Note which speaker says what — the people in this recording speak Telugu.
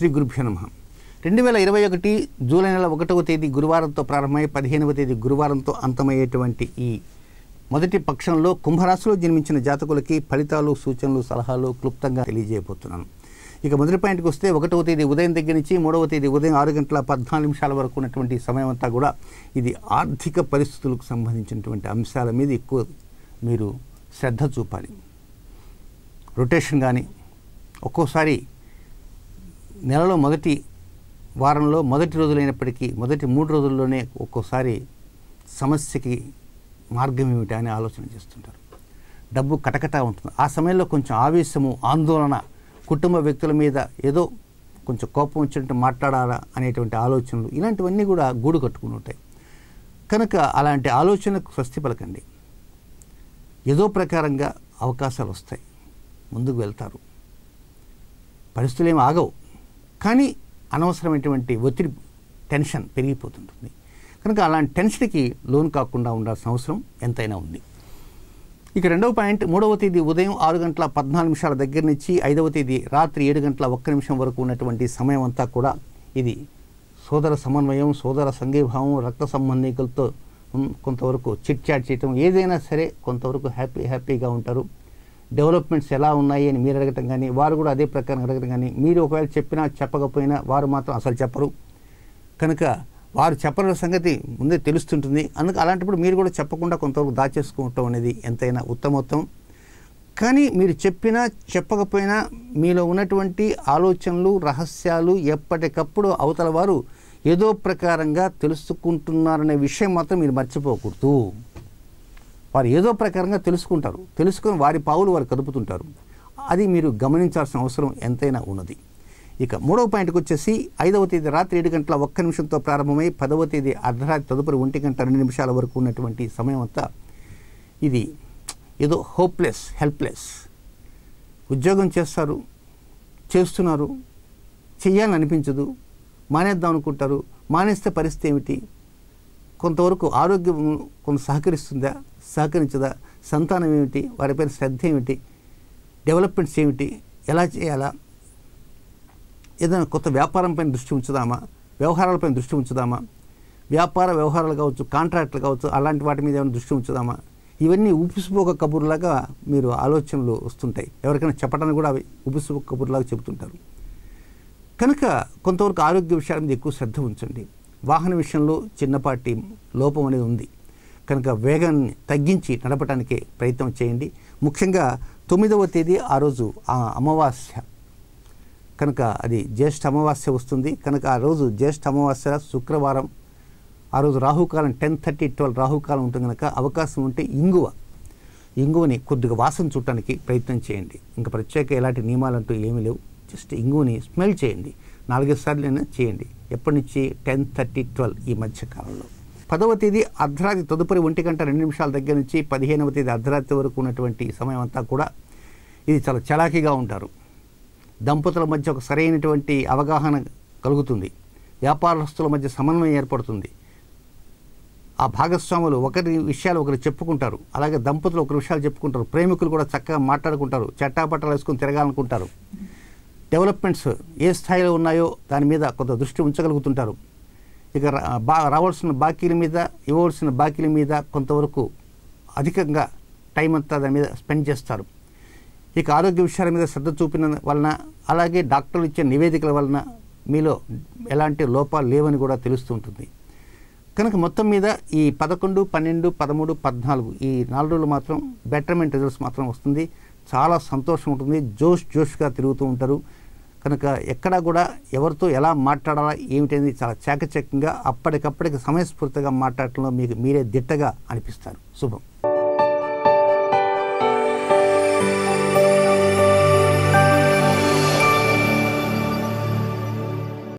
Speaker 1: శ్రీ గురుభ్యో నమ రెండు వేల ఇరవై ఒకటి జూలై నెల ఒకటవ తేదీ గురువారంతో ప్రారంభమై పదిహేనవ తేదీ గురువారంతో అంతమయ్యేటువంటి ఈ మొదటి పక్షంలో కుంభరాశిలో జన్మించిన జాతకులకి ఫలితాలు సూచనలు సలహాలు క్లుప్తంగా తెలియజేయబోతున్నాను ఇక మొదటి పాయింట్కి వస్తే ఒకటవ తేదీ ఉదయం దగ్గర నుంచి మూడవ తేదీ ఉదయం ఆరు గంటల పద్నాలుగు నిమిషాల వరకు ఉన్నటువంటి సమయం అంతా కూడా ఇది ఆర్థిక పరిస్థితులకు సంబంధించినటువంటి అంశాల మీద ఎక్కువ మీరు శ్రద్ధ చూపాలి రొటేషన్ కానీ ఒక్కోసారి నెలలో మొదటి వారంలో మొదటి రోజులైనప్పటికీ మొదటి మూడు రోజుల్లోనే ఒక్కోసారి సమస్యకి మార్గం ఏమిటి అని ఆలోచన చేస్తుంటారు డబ్బు కటకటా ఉంటుంది ఆ సమయంలో కొంచెం ఆవేశము ఆందోళన కుటుంబ వ్యక్తుల మీద ఏదో కొంచెం కోపం వచ్చినట్టు మాట్లాడాలా అనేటువంటి ఆలోచనలు ఇలాంటివన్నీ కూడా గూడు కట్టుకుని ఉంటాయి కనుక అలాంటి ఆలోచనకు స్వస్తి పలకండి ఏదో ప్రకారంగా అవకాశాలు వస్తాయి ముందుకు వెళ్తారు పరిస్థితులు ఏమి ఆగవు కానీ అనవసరమైనటువంటి ఒత్తిడి టెన్షన్ పెరిగిపోతుంటుంది కనుక అలాంటి టెన్షన్కి లోన్ కాకుండా ఉండాల్సిన అవసరం ఎంతైనా ఉంది ఇక రెండవ పాయింట్ మూడవ తేదీ ఉదయం ఆరు గంటల పద్నాలుగు నిమిషాల దగ్గర నుంచి ఐదవ తేదీ రాత్రి ఏడు గంటల ఒక్క నిమిషం వరకు ఉన్నటువంటి సమయం అంతా కూడా ఇది సోదర సమన్వయం సోదర సంఘీభావం రక్త సంబంధికులతో కొంతవరకు చిట్ చాట్ చేయటం ఏదైనా సరే కొంతవరకు హ్యాపీ హ్యాపీగా ఉంటారు డెవలప్మెంట్స్ ఎలా ఉన్నాయి అని మీరు అడగటం కానీ వారు కూడా అదే ప్రకారం అడగటం కానీ మీరు ఒకవేళ చెప్పినా చెప్పకపోయినా వారు మాత్రం అసలు చెప్పరు కనుక వారు చెప్పని సంగతి ముందే తెలుస్తుంటుంది అందుకు అలాంటప్పుడు మీరు కూడా చెప్పకుండా కొంతవరకు దాచేసుకోవటం అనేది ఎంతైనా ఉత్తమోత్తం కానీ మీరు చెప్పినా చెప్పకపోయినా మీలో ఉన్నటువంటి ఆలోచనలు రహస్యాలు ఎప్పటికప్పుడు అవతల వారు ఏదో ప్రకారంగా తెలుసుకుంటున్నారనే విషయం మాత్రం మీరు మర్చిపోకూడదు వారు ఏదో ప్రకారంగా తెలుసుకుంటారు తెలుసుకొని వారి పావులు వారు కదుపుతుంటారు అది మీరు గమనించాల్సిన అవసరం ఎంతైనా ఉన్నది ఇక మూడవ పాయింట్కి వచ్చేసి ఐదవ తేదీ రాత్రి ఏడు గంటల ఒక్క నిమిషంతో ప్రారంభమై పదవ తేదీ అర్ధరాత్రి తదుపరి ఒంటి గంట రెండు నిమిషాల వరకు ఉన్నటువంటి సమయం అంతా ఇది ఏదో హోప్లెస్ హెల్ప్లెస్ ఉద్యోగం చేస్తారు చేస్తున్నారు చెయ్యాలని అనిపించదు మానేద్దాం అనుకుంటారు మానేస్తే పరిస్థితి ఏమిటి కొంతవరకు ఆరోగ్యం కొంత సహకరిస్తుందా సహకరించదా సంతానం ఏమిటి వారిపైన శ్రద్ధ ఏమిటి డెవలప్మెంట్స్ ఏమిటి ఎలా చేయాలా ఏదైనా కొత్త పైన దృష్టి ఉంచుదామా వ్యవహారాలపైన దృష్టి ఉంచుదామా వ్యాపార వ్యవహారాలు కావచ్చు కాంట్రాక్టులు కావచ్చు అలాంటి వాటి మీద ఏమైనా దృష్టి ఉంచుదామా ఇవన్నీ ఉపిసిపోక కబుర్లాగా మీరు ఆలోచనలు వస్తుంటాయి ఎవరికైనా చెప్పడానికి కూడా అవి ఉపిసిపోక కబుర్లాగా చెబుతుంటారు కనుక కొంతవరకు ఆరోగ్య విషయాల మీద ఎక్కువ శ్రద్ధ ఉంచండి వాహన విషయంలో చిన్నపాటి లోపం అనేది ఉంది కనుక వేగాన్ని తగ్గించి నడపడానికి ప్రయత్నం చేయండి ముఖ్యంగా తొమ్మిదవ తేదీ ఆ రోజు ఆ అమావాస్య కనుక అది జ్యేష్ఠ అమావాస్య వస్తుంది కనుక ఆ రోజు జ్యేష్ఠ అమావాస్య శుక్రవారం ఆ రోజు రాహుకాలం టెన్ థర్టీ ట్వెల్వ్ రాహుకాలం ఉంటుంది కనుక అవకాశం ఉంటే ఇంగువ ఇంగువని కొద్దిగా వాసన చూడటానికి ప్రయత్నం చేయండి ఇంకా ప్రత్యేక ఎలాంటి నియమాలంటూ ఏమీ లేవు జస్ట్ ఇంగువని స్మెల్ చేయండి నాలుగైదు సార్లు చేయండి ఎప్పటి నుంచి టెన్ థర్టీ ట్వెల్వ్ ఈ మధ్యకాలంలో పదవ తేదీ అర్ధరాత్రి తదుపరి ఒంటి గంట రెండు నిమిషాల దగ్గర నుంచి పదిహేనవ తేదీ అర్ధరాత్రి వరకు ఉన్నటువంటి సమయం అంతా కూడా ఇది చాలా చలాకీగా ఉంటారు దంపతుల మధ్య ఒక సరైనటువంటి అవగాహన కలుగుతుంది వ్యాపారస్తుల మధ్య సమన్వయం ఏర్పడుతుంది ఆ భాగస్వాములు ఒకరి విషయాలు ఒకరు చెప్పుకుంటారు అలాగే దంపతులు ఒకరి విషయాలు చెప్పుకుంటారు ప్రేమికులు కూడా చక్కగా మాట్లాడుకుంటారు చట్టాపట్టాలు వేసుకుని తిరగాలనుకుంటారు డెవలప్మెంట్స్ ఏ స్థాయిలో ఉన్నాయో దాని మీద కొంత దృష్టి ఉంచగలుగుతుంటారు ఇక బా రావాల్సిన బాకీల మీద ఇవ్వవలసిన బాకీల మీద కొంతవరకు అధికంగా టైం అంతా దాని మీద స్పెండ్ చేస్తారు ఇక ఆరోగ్య విషయాల మీద శ్రద్ధ చూపిన వలన అలాగే డాక్టర్లు ఇచ్చే నివేదికల వలన మీలో ఎలాంటి లోపాలు లేవని కూడా తెలుస్తూ ఉంటుంది కనుక మొత్తం మీద ఈ పదకొండు పన్నెండు పదమూడు పద్నాలుగు ఈ నాలుగు రోజులు మాత్రం బెటర్మెంట్ రిజల్ట్స్ మాత్రం వస్తుంది చాలా సంతోషం ఉంటుంది జోష్ జోష్గా తిరుగుతూ ఉంటారు కనుక ఎక్కడా కూడా ఎవరితో ఎలా మాట్లాడాలా ఏమిటనేది చాలా చాకచక్యంగా అప్పటికప్పటికి సమయస్ఫూర్తిగా మాట్లాడటంలో మీకు మీరే దిట్టగా అనిపిస్తారు శుభం